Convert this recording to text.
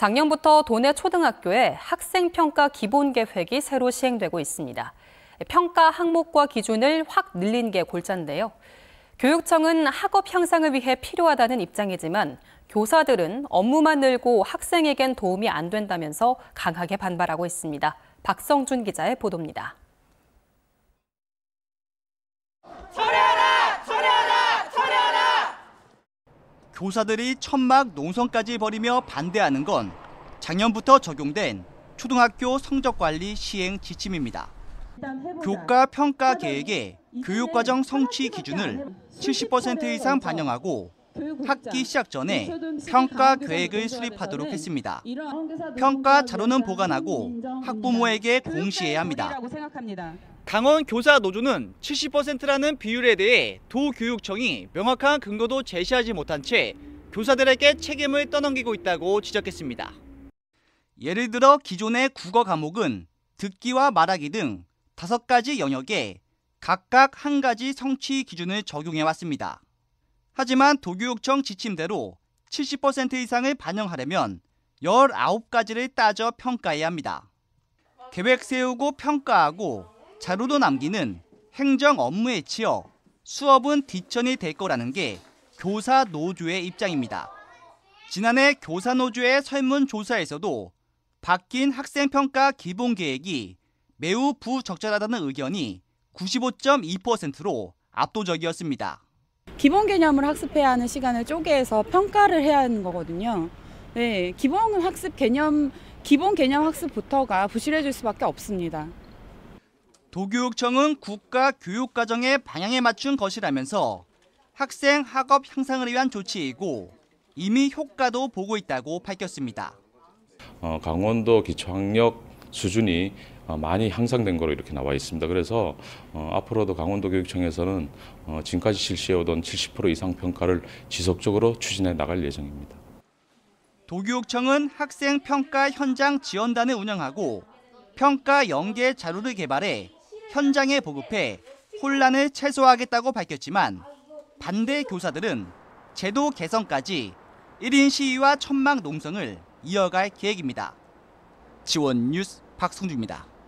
작년부터 도내 초등학교에 학생 평가 기본 계획이 새로 시행되고 있습니다. 평가 항목과 기준을 확 늘린 게 골자인데요. 교육청은 학업 향상을 위해 필요하다는 입장이지만 교사들은 업무만 늘고 학생에겐 도움이 안 된다면서 강하게 반발하고 있습니다. 박성준 기자의 보도입니다. 교사들이 천막 농성까지 벌이며 반대하는 건 작년부터 적용된 초등학교 성적관리 시행 지침입니다. 교과 평가 계획에 교육과정 성취 기준을 70% 이상 반영하고 학기 시작 전에 평가 계획을 수립하도록 했습니다. 평가 자료는 보관하고 학부모에게 공시해야 합니다. 강원 교사 노조는 70%라는 비율에 대해 도교육청이 명확한 근거도 제시하지 못한 채 교사들에게 책임을 떠넘기고 있다고 지적했습니다. 예를 들어 기존의 국어 과목은 듣기와 말하기 등 다섯 가지 영역에 각각 한 가지 성취 기준을 적용해 왔습니다. 하지만 도교육청 지침대로 70% 이상을 반영하려면 19가지를 따져 평가해야 합니다. 계획 세우고 평가하고 자료도 남기는 행정 업무에 치여 수업은 뒷전이될 거라는 게 교사 노조의 입장입니다. 지난해 교사 노조의 설문조사에서도 바뀐 학생평가 기본 계획이 매우 부적절하다는 의견이 95.2%로 압도적이었습니다. 기본 개념을 학습해야 하는 시간을 쪼개서 평가를 해야 하는 거거든요. 네, 기본 학습 개념, 기본 개념 학습부터가 부실해질 수밖에 없습니다. 도교육청은 국가 교육 과정의 방향에 맞춘 것이라면서 학생 학업 향상을 위한 조치이고 이미 효과도 보고 있다고 밝혔습니다. 어, 강원도 기초학력 수준이 어, 많이 향상된 거로 이렇게 나와 있습니다. 그래서 어, 앞으로도 강원도 교육청에서는 어, 지금까지 실시해오던 70% 이상 평가를 지속적으로 추진해 나갈 예정입니다. 도교육청은 학생 평가 현장 지원단을 운영하고 평가 연계 자료를 개발해 현장에 보급해 혼란을 최소화하겠다고 밝혔지만 반대 교사들은 제도 개선까지 1인 시위와 천막 농성을 이어갈 계획입니다. 지원 뉴스 박승주입니다.